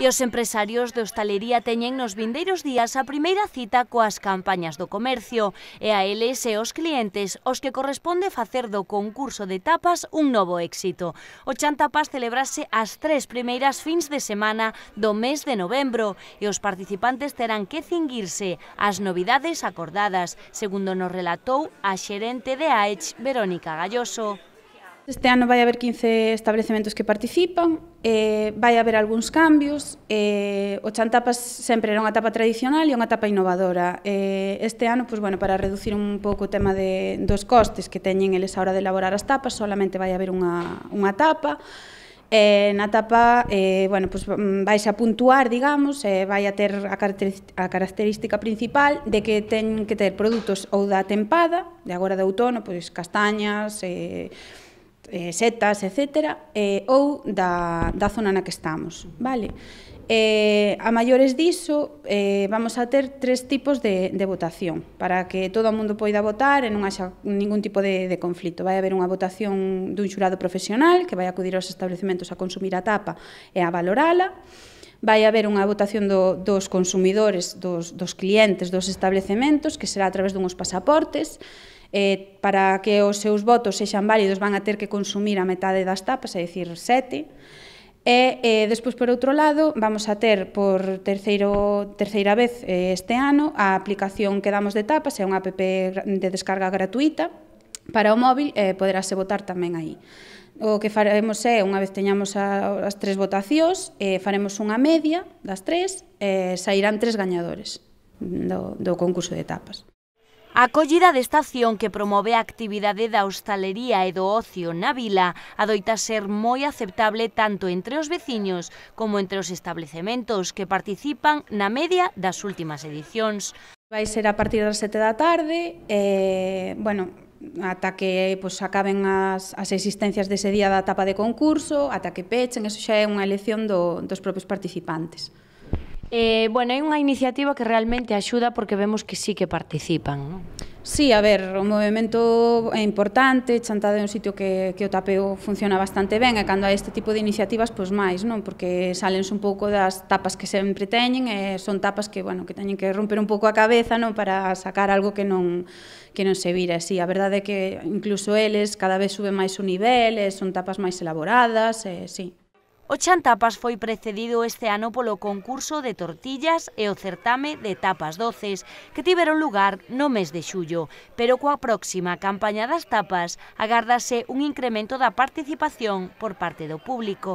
E os empresarios de hostalería teñen nos vindeiros días a primeira cita coas campañas do comercio e a eles e os clientes os que corresponde facer do concurso de tapas un novo éxito. O Chantapas celebrase as tres primeiras fins de semana do mes de novembro e os participantes terán que cinguirse as novidades acordadas, segundo nos relatou a xerente de AECH, Verónica Galloso. Este ano vai haber 15 establecementos que participan, eh, vai haber algúns cambios, eh, o Chantapas sempre era unha etapa tradicional e unha etapa innovadora. Eh, este ano, pues, bueno, para reducir un pouco o tema de, dos costes que teñen eles a hora de elaborar as tapas, solamente vai haber unha, unha tapa, Eh, na tapa eh, bueno, pues, vais a puntuar, digamos, eh, vai a ter a, a característica principal de que ten que ter produtos ou da tempada, de agora de outono, pois pues, castañas, eh, eh, setas, etc., eh, ou da, da zona na que estamos. Vale? Eh, a maiores diso, eh, vamos a ter tres tipos de, de votación, para que todo o mundo poida votar e non haxa ningún tipo de, de conflito. Vai haber unha votación dun xurado profesional que vai acudir aos establecementos a consumir a tapa e a valorala, vai haber unha votación do, dos consumidores, dos, dos clientes, dos establecementos, que será a través dunhos pasaportes, eh, para que os seus votos sexan válidos van a ter que consumir a metade das tapas, é dicir, sete, E eh, despois, por outro lado, vamos a ter por terceiro, terceira vez eh, este ano a aplicación que damos de tapas, é unha app de descarga gratuita para o móvil e eh, poderase votar tamén aí. O que faremos é, unha vez teñamos a, as tres votacións, eh, faremos unha media das tres, eh, sairán tres gañadores do, do concurso de tapas. A acollida desta acción que promove a actividade da hostalería e do ocio na vila adoita ser moi aceptable tanto entre os veciños como entre os establecementos que participan na media das últimas edicións. Vai ser a partir das sete da tarde, e, bueno, ata que pois, acaben as, as existencias dese día da etapa de concurso, ata que pechen, eso xa é unha elección do, dos propios participantes. Eh, bueno, é unha iniciativa que realmente axuda porque vemos que sí que participan, non? Sí, a ver, o movimento é importante, Chantada é un sitio que, que o tapeo funciona bastante ben e cando hai este tipo de iniciativas, pois máis, non? Porque salen un pouco das tapas que sempre teñen e son tapas que, bueno, que teñen que romper un pouco a cabeza, non? Para sacar algo que non, que non se vira. Sí, a verdade é que incluso eles cada vez suben máis o nivel, son tapas máis elaboradas, e, sí. O Chantapas foi precedido este ano polo concurso de tortillas e o certame de tapas doces que tiveron lugar no mes de xullo, pero coa próxima campaña das tapas agardase un incremento da participación por parte do público.